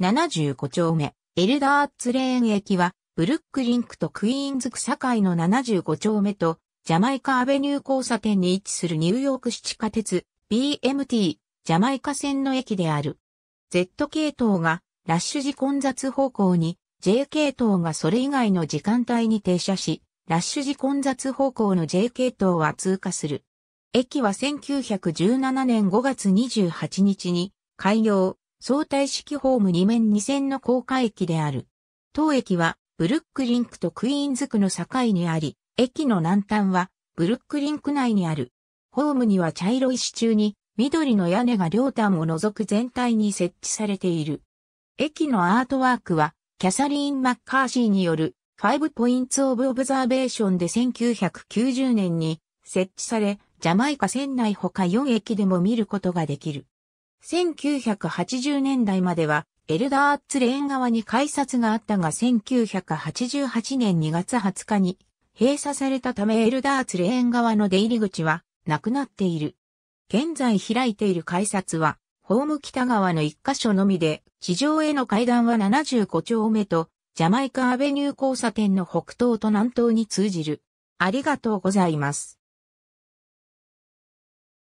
75丁目、エルダーッツレーン駅は、ブルックリンクとクイーンズク海の75丁目と、ジャマイカアベニュー交差点に位置するニューヨーク市地下鉄 BMT ジャマイカ線の駅である。Z 系統がラッシュ時混雑方向に J 系統がそれ以外の時間帯に停車し、ラッシュ時混雑方向の J 系統は通過する。駅は1917年5月28日に開業、相対式ホーム2面2線の高架駅である。当駅は、ブルックリンクとクイーンズ区の境にあり、駅の南端は、ブルックリンク内にある。ホームには茶色い支柱に、緑の屋根が両端を除く全体に設置されている。駅のアートワークは、キャサリン・マッカーシーによる、5ァイブポイン o オブ・オブザ r v a t i で1990年に設置され、ジャマイカ船内他4駅でも見ることができる。1980年代までは、エルダーツレーン側に改札があったが1988年2月20日に閉鎖されたためエルダーツレーン側の出入り口はなくなっている。現在開いている改札は、ホーム北側の1カ所のみで、地上への階段は75丁目と、ジャマイカアベニュー交差点の北東と南東に通じる。ありがとうございます。